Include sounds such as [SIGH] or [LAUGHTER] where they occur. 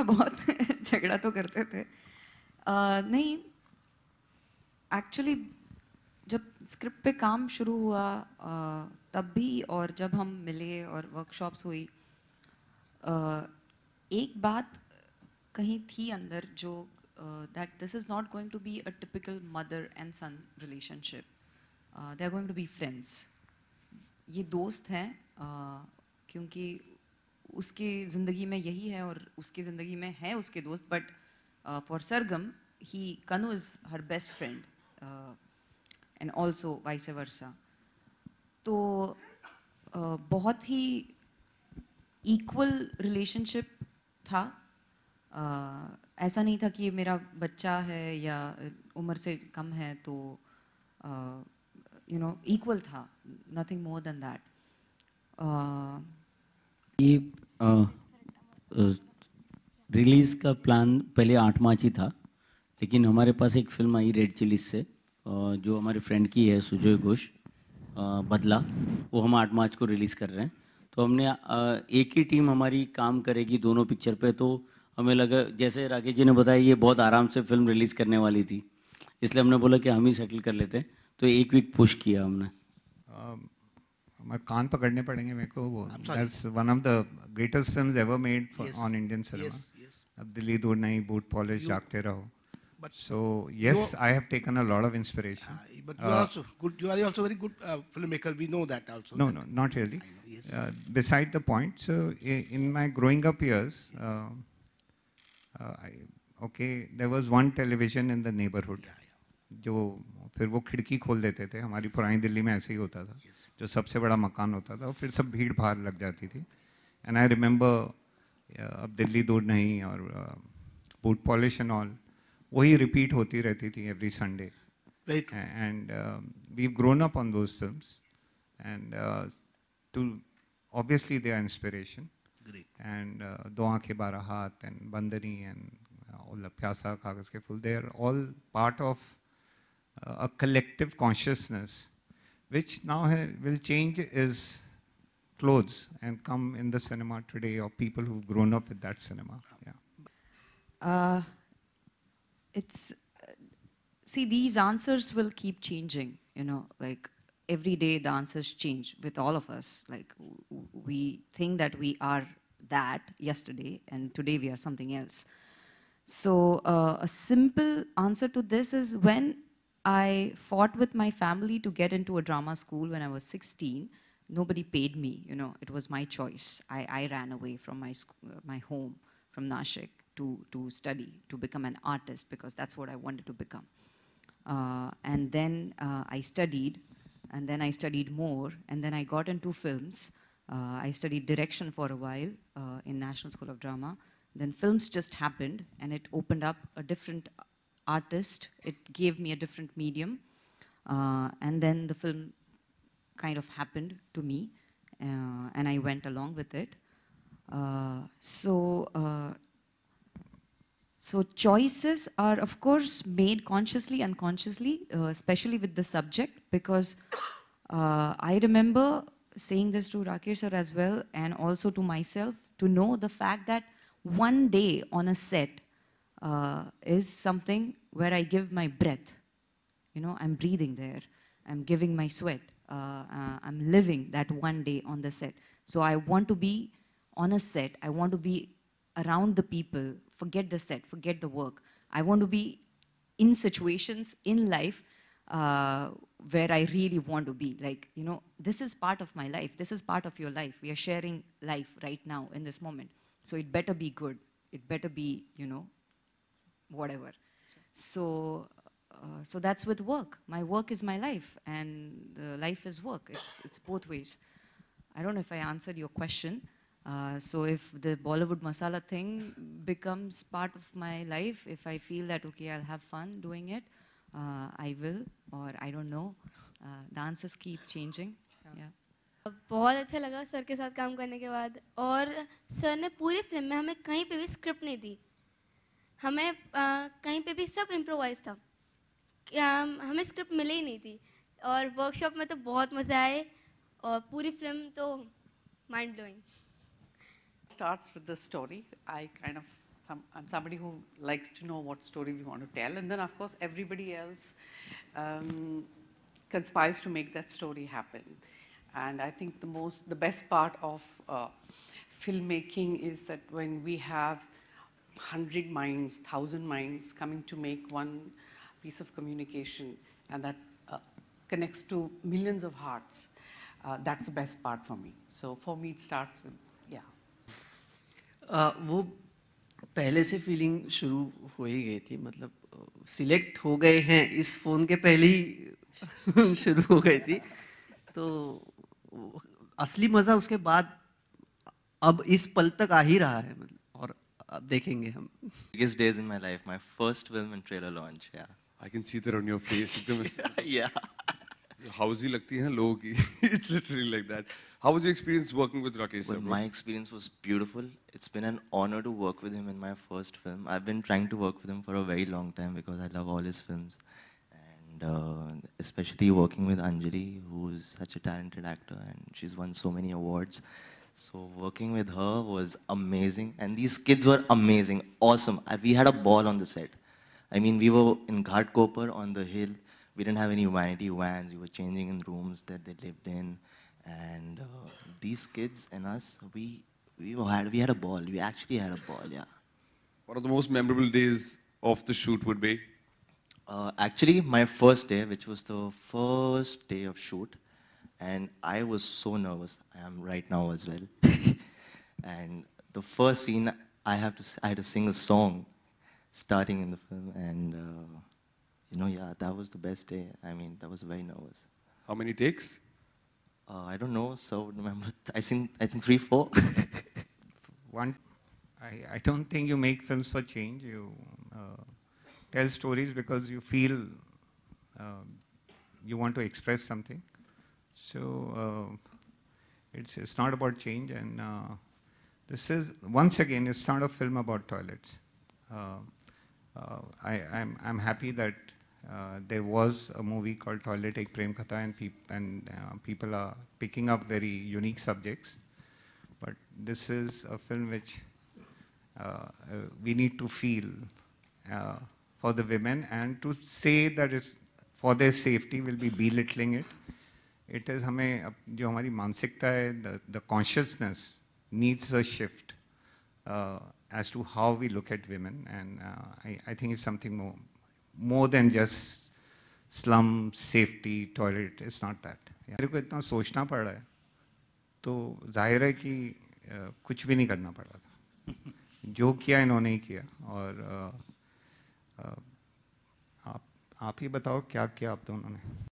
मेरा [LAUGHS] बहुत झगड़ा तो करते थे uh, नहीं एक्चुअली जब स्क्रिप्ट पे काम शुरू हुआ uh, तब भी और जब हम मिले और वर्कशॉप्स हुई uh, एक बात कहीं थी अंदर जो that this is not going to be a typical mother and son relationship they are going to be friends ये दोस्त हैं uh, क्योंकि उसके ज़िंदगी में यही है और उसके ज़िंदगी में है उसके दोस्त but for Sargam he Kanu is her best friend and also vice versa तो uh, बहुत ही इक्वल रिलेशनशिप था uh, ऐसा नहीं था कि मेरा बच्चा है या उम्र से कम है तो यू नो इक्वल था नथिंग मोर देन दैट ये रिलीज़ का प्लान पहले आठ मार्च ही था लेकिन हमारे पास एक फिल्म आई रेड चिलीज से जो हमारे फ्रेंड की है सुजय घोष बदला वो हम आठ मार्च को रिलीज़ कर रहे हैं तो हमने एक ही टीम हमारी काम करेगी दोनों पिक्चर पे तो हमें लगा जैसे राकेश जी ने बताया ये बहुत आराम से फिल्म रिलीज़ करने वाली थी इसलिए हमने बोला कि हम ही सेटल कर लेते हैं तो एक वीक पुश किया हमने That's one of the greatest films ever made on Indian cinema. Yes, yes. Ab Dili Dur Nahi, Boot But so yes, I have taken a lot of inspiration. Uh, but you are uh, also good. You are also very good uh, filmmaker. We know that also. No, that no, not really. Know, yes. Uh, beside the point, so in my growing up years, uh, uh, I, okay, there was one television in the neighborhood. Yeah, yeah. जो फिर वो खिड़की खोल देते थे हमारी पुरानी दिल्ली में ऐसे ही होता था जो सबसे बड़ा मकान होता था और फिर सब भीड़ भार लग जाती थी एंड आई रिमेंबर अब दिल्ली दूर नहीं और बूट पॉलिश एंड ऑल वही रिपीट होती रहती थी every Sunday and we grown up on those films and to obviously they are inspiration and Do Aankhen बारह हाथ and बंदनी and Pyaasa Kaagaz Ke Phool they are all part of a collective consciousness, which now will change is clothes and come in the cinema today or people who've grown up with that cinema. Yeah. Uh, it's see these answers will keep changing. You know, like every day the answers change with all of us. Like we think that we are that yesterday, and today we are something else. So uh, a simple answer to this is when I fought with my family to get into a drama school when I was 16. Nobody paid me, you know, it was my choice. I, I ran away from my, school, my home, from Nashik, to, to study, to become an artist, because that's what I wanted to become. Uh, and then uh, I studied, and then I studied more, and then I got into films. Uh, I studied direction for a while uh, in National School of Drama. Then films just happened, and it opened up a different artist. It gave me a different medium. Uh, and then the film kind of happened to me, uh, and I went along with it. Uh, so, uh, so choices are, of course, made consciously, unconsciously, uh, especially with the subject, because uh, I remember saying this to Rakesh sir as well, and also to myself, to know the fact that one day on a set uh, is something where I give my breath. You know, I'm breathing there. I'm giving my sweat. Uh, uh, I'm living that one day on the set. So I want to be on a set. I want to be around the people. Forget the set. Forget the work. I want to be in situations in life uh, where I really want to be. Like, you know, this is part of my life. This is part of your life. We are sharing life right now in this moment. So it better be good. It better be, you know, whatever. So, uh, so that's with work. My work is my life, and the life is work. It's, it's both ways. I don't know if I answered your question. Uh, so if the Bollywood masala thing becomes part of my life, if I feel that, okay, I'll have fun doing it, uh, I will, or I don't know. Uh, the answers keep changing. Yeah. बहुत अच्छा लगा sir के साथ काम करने के बाद और सर ने पूरी फिल्म में हमें कहीं पे भी स्क्रिप्ट नहीं दी हमें आ, कहीं पे भी सब इम्प्रोवाइज था आ, हमें स्क्रिप्ट मिली ही नहीं थी और वर्कशॉप में तो बहुत मज़े आए और पूरी फिल्म तो mind blowing starts with the story. I kind of, some, I'm somebody who likes to know what story we want to tell. And then, of course, everybody else um, conspires to make that story happen. And I think the most, the best part of uh, filmmaking is that when we have hundred minds, thousand minds coming to make one piece of communication and that uh, connects to millions of hearts. Uh, that's the best part for me. So for me, it starts with, yeah. वो पहले से feeling शुरू हो ही गई थी मतलब select हो गए हैं इस फ़ोन के पहले ही शुरू हो गई थी तो असली मज़ा उसके बाद अब इस पल तक आ ही रहा है मतलब अब देखेंगे हम biggest days in my life my first film and trailer launch yeah I can see that on your face एकदम [LAUGHS] yeah हाउजी लगती है लोगों [LAUGHS] it's literally like that how was your experience working with Rakesh well, my experience was beautiful it's been an honor to work with him in my first film I've been trying to work with him for a very long time because I love all his films and uh, especially working with Anjali who's such a talented actor and she's won so many awards so working with her was amazing. And these kids were amazing, awesome. We had a ball on the set. I mean, we were in Ghatkopar on the hill. We didn't have any vanity vans. We were changing in rooms that they lived in. And uh, these kids and us, we, we, had, we had a ball. We actually had a ball, yeah. One of the most memorable days of the shoot would be? Uh, actually, my first day, which was the first day of shoot, and I was so nervous. I am right now as well. [LAUGHS] and the first scene, I have to, I had to sing a song starting in the film. And, uh, you know, yeah, that was the best day. I mean, that was very nervous. How many takes? Uh, I don't know, so remember, [LAUGHS] I think, I think three, four. [LAUGHS] One, I, I don't think you make films for change. You uh, tell stories because you feel uh, you want to express something. So uh, it's, it's not about change. And uh, this is, once again, it's not a film about toilets. Uh, uh I, am I'm, I'm happy that uh, there was a movie called Toilet Ek Prem Katha and, peop and uh, people are picking up very unique subjects. But this is a film which we need to feel for the women and to say that it's for their safety, we'll be belittling it. It is हमें अब जो हमारी मानसिकता है the consciousness needs a shift as to how we look at women and I think is something more than just slum safety toilet is not that मेरे को इतना सोचना पड़ रहा है तो जाहिर है कि uh, कुछ भी नहीं करना पड़ रहा था जो किया इन्होंने ही किया और uh, uh, आप आप ही बताओ क्या किया आप दोनों ने